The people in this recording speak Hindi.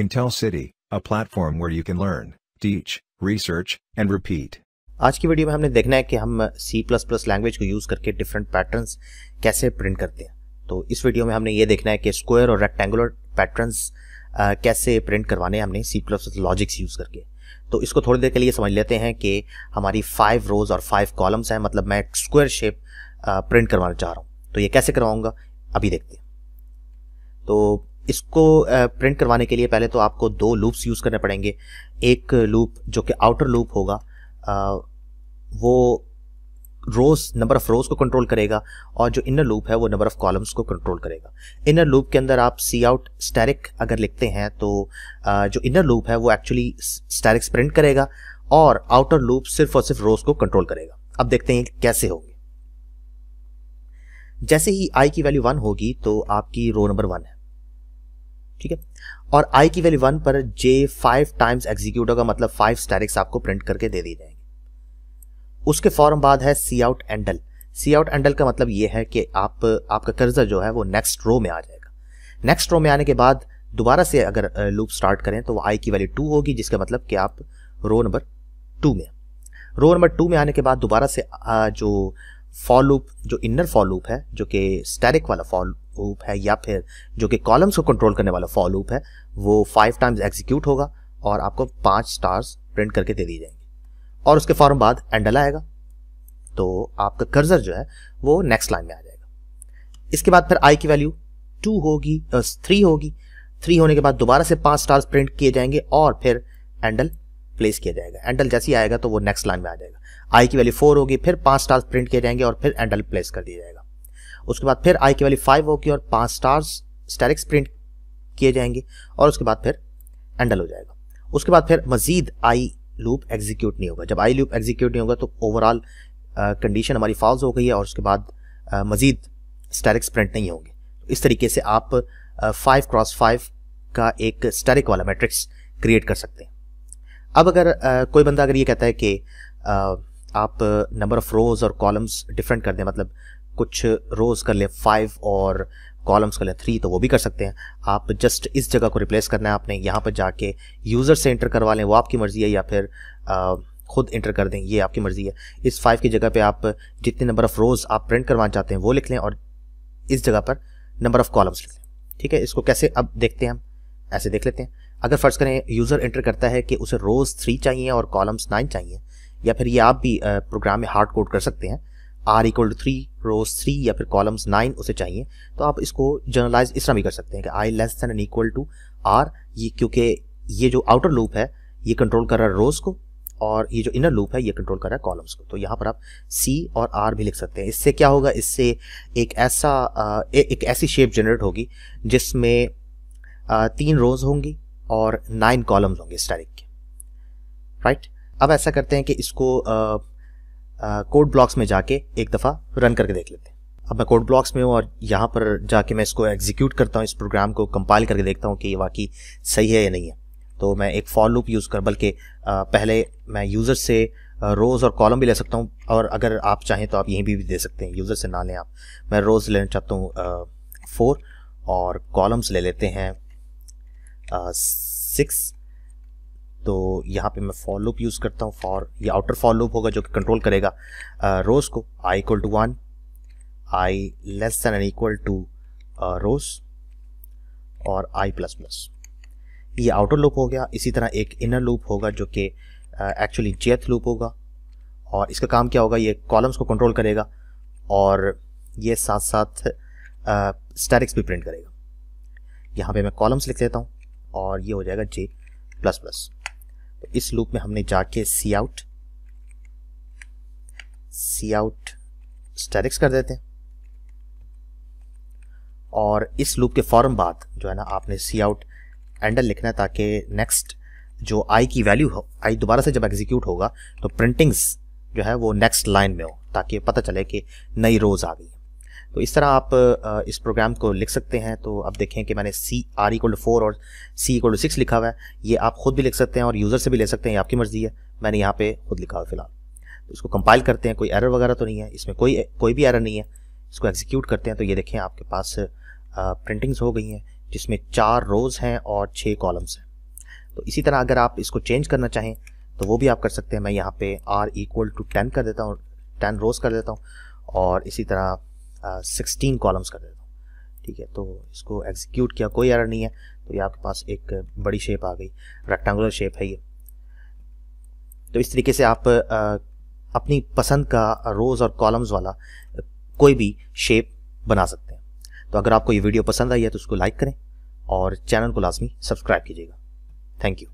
Intel City, a platform where you can learn, teach, research, and repeat. आज की वीडियो में हमने देखना है कि हम C++ लैंग्वेज को यूज़ करके डिफरेंट पैटर्न्स कैसे प्रिंट करते हैं तो इस वीडियो में हमने ये देखना है कि स्क्वायर और रेक्टेंगुलर पैटर्न्स कैसे प्रिंट करवाने हैं हमने C++ लॉजिक्स यूज़ करके तो इसको थोड़ी देर के लिए समझ लेते हैं कि हमारी फाइव रोज और फाइव कॉलम्स हैं मतलब मैं स्क्वायर शेप प्रिंट करवाना चाह रहा हूँ तो ये कैसे करवाऊंगा अभी देखते हैं तो इसको प्रिंट करवाने के लिए पहले तो आपको दो लूप्स यूज़ करने पड़ेंगे एक लूप जो कि आउटर लूप होगा वो रोज नंबर ऑफ रोज को कंट्रोल करेगा और जो इनर लूप है वो नंबर ऑफ कॉलम्स को कंट्रोल करेगा इनर लूप के अंदर आप सी आउट स्टेरिक अगर लिखते हैं तो जो इनर लूप है वो एक्चुअली स्टेरिक्स प्रिंट करेगा और आउटर लूप सिर्फ और सिर्फ रोज को कंट्रोल करेगा अब देखते हैं कैसे होंगे जैसे ही आई की वैल्यू वन होगी तो आपकी रो नंबर वन है ठीक है और आई की वैल्यू वन पर जे फाइव टाइम्स एग्जीक्यूट होगा मतलब फाइव स्टेरिक्स आपको प्रिंट करके दे दी जाएंगे उसके फॉर्म बाद है सी आउट एंडल सी आउट एंडल का मतलब ये है कि आप आपका कर्जा जो है वो नेक्स्ट रो में आ जाएगा नेक्स्ट रो में आने के बाद दोबारा से अगर लूप स्टार्ट करें तो आई की वैल्यू टू होगी जिसका मतलब कि आप रो नंबर टू में रो नंबर टू में आने के बाद दोबारा से जो फॉल लूप जो इनर फॉल लूप है जो कि स्टेरिक वाला फॉल लूप है या फिर जो कि कॉलम्स को कंट्रोल करने वाला फॉल लूप है वो फाइव टाइम्स एग्जीक्यूट होगा और आपको पाँच स्टार्स प्रिंट करके दे दी जाएंगे और उसके फॉर्म बाद एंडल आएगा तो आपका कर्जर जो है वो नेक्स्ट लाइन में आ जाएगा इसके बाद फिर आई की वैल्यू टू होगी थ्री होगी थ्री होने के बाद दोबारा से पांच स्टार्स प्रिंट किए जाएंगे और फिर एंडल प्लेस किया जाएगा एंडल जैसे ही आएगा तो वो नेक्स्ट लाइन में आ जाएगा आई की वैल्यू फोर होगी फिर पांच स्टार्स प्रिंट किए जाएंगे और फिर एंडल प्लेस कर दिया जाएगा उसके बाद फिर आई की वैल्यू फाइव होगी और पांच स्टार्स स्टेरिक्स प्रिंट किए जाएंगे और उसके बाद फिर एंडल हो जाएगा उसके बाद फिर मजीद आई लूप एग्जीक्यूट नहीं होगा जब आई लूप एग्जीक्यूट नहीं होगा तो ओवरऑल कंडीशन uh, हमारी फॉल्स हो गई है और उसके बाद uh, मजीद स्टेरिक्स प्रिंट नहीं होंगे इस तरीके से आप फाइव क्रॉस फाइव का एक स्टेरिक वाला मैट्रिक्स क्रिएट कर सकते हैं अब अगर आ, कोई बंदा अगर ये कहता है कि आ, आप नंबर ऑफ़ रोज़ और कॉलम्स डिफरेंट कर दें मतलब कुछ रोज़ कर लें फाइव और कॉलम्स कर लें थ्री तो वो भी कर सकते हैं आप जस्ट इस जगह को रिप्लेस करना है आपने यहाँ पर जाके यूज़र से इंटर करवा लें वो आपकी मर्ज़ी है या फिर आ, खुद इंटर कर दें ये आपकी मर्ज़ी है इस फाइव की जगह पे आप जितने नंबर ऑफ़ रोज़ आप प्रिंट करवाना चाहते हैं वो लिख लें और इस जगह पर नंबर ऑफ़ कॉलम्स लिख लें ठीक है इसको कैसे अब देखते हैं हम ऐसे देख लेते हैं अगर फर्ज करें यूज़र एंटर करता है कि उसे रोज़ थ्री चाहिए और कॉलम्स नाइन चाहिए या फिर ये आप भी प्रोग्राम में हार्ड कोड कर सकते हैं R equal to three rows three या फिर कॉलम्स नाइन उसे चाहिए तो आप इसको जर्नलाइज इस तरह भी कर सकते हैं कि I less than N equal to R ये क्योंकि ये जो आउटर लूप है ये कंट्रोल कर रहा है रोज़ को और ये जो इनर लूप है ये कंट्रोल कर रहा है कॉलम्स को तो यहाँ पर आप सी और आर भी लिख सकते हैं इससे क्या होगा इससे एक ऐसा एक ऐसी शेप जनरेट होगी जिसमें तीन रोज़ होंगी और नाइन कॉलम्स होंगे इस डायरेक्ट के राइट अब ऐसा करते हैं कि इसको आ, आ, कोड ब्लॉक्स में जाके एक दफ़ा रन करके देख लेते हैं अब मैं कोड ब्लॉक्स में हूँ और यहाँ पर जाके मैं इसको एग्जीक्यूट करता हूँ इस प्रोग्राम को कंपाइल करके देखता हूँ कि ये वाकई सही है या नहीं है तो मैं एक फॉर लूप यूज़ कर बल्कि पहले मैं यूज़र से रोज़ और कॉलम भी ले सकता हूँ और अगर आप चाहें तो आप यहीं भी, भी दे सकते हैं यूज़र से ना लें आप मैं रोज़ लेना चाहता हूँ फोर और कॉलम्स ले लेते हैं सिक्स तो यहाँ पे मैं फॉर लूप यूज़ करता हूँ फॉर ये आउटर फॉर लूप होगा जो कि कंट्रोल करेगा रोज को I equal to one I less than N equal to rows और आई प्लस प्लस ये आउटर लूप हो गया इसी तरह एक इनर लूप होगा जो कि एक्चुअली जेथ लूप होगा और इसका काम क्या होगा ये कॉलम्स को कंट्रोल करेगा और ये साथ साथ स्टैटिक्स भी प्रिंट करेगा यहाँ पे मैं कॉलम्स लिख देता हूँ और ये हो जाएगा जे प्लस प्लस तो इस लूप में हमने जाके सी आउट सी आउट स्टेरिक्स कर देते हैं और इस लूप के फ़ौरन बाद जो है ना आपने सी आउट एंडल लिखना है ताकि नेक्स्ट जो आई की वैल्यू हो आई दोबारा से जब एग्जीक्यूट होगा तो प्रिंटिंग्स जो है वो नेक्स्ट लाइन में हो ताकि पता चले कि नई रोज़ आ गई तो इस तरह आप इस प्रोग्राम को लिख सकते हैं तो आप देखें कि मैंने C R equal to four और सी इक्वल टू सिक्स लिखा हुआ है ये आप खुद भी लिख सकते हैं और यूज़र से भी ले सकते हैं आपकी मर्ज़ी है मैंने यहाँ पे खुद लिखा हुआ फिलहाल तो इसको कंपाइल करते हैं कोई एरर वगैरह तो नहीं है इसमें कोई कोई भी एरर नहीं है इसको एग्जीक्यूट करते हैं तो ये देखें आपके पास प्रिंटिंग्स हो गई हैं जिसमें चार रोज़ हैं और छः कॉलम्स हैं तो इसी तरह अगर आप इसको चेंज करना चाहें तो वो भी आप कर सकते हैं मैं यहाँ पर आर इक्वल टू टेन कर देता हूँ टेन रोज़ कर देता हूँ और इसी तरह सिक्सटीन कॉलम्स कर देता हूँ ठीक है तो इसको एग्जीक्यूट किया कोई एरर नहीं है तो ये आपके पास एक बड़ी शेप आ गई रेक्टेंगुलर शेप है ये तो इस तरीके से आप आ, अपनी पसंद का रोज़ और कॉलम्स वाला कोई भी शेप बना सकते हैं तो अगर आपको ये वीडियो पसंद आई है तो उसको लाइक करें और चैनल को लाजमी सब्सक्राइब कीजिएगा थैंक यू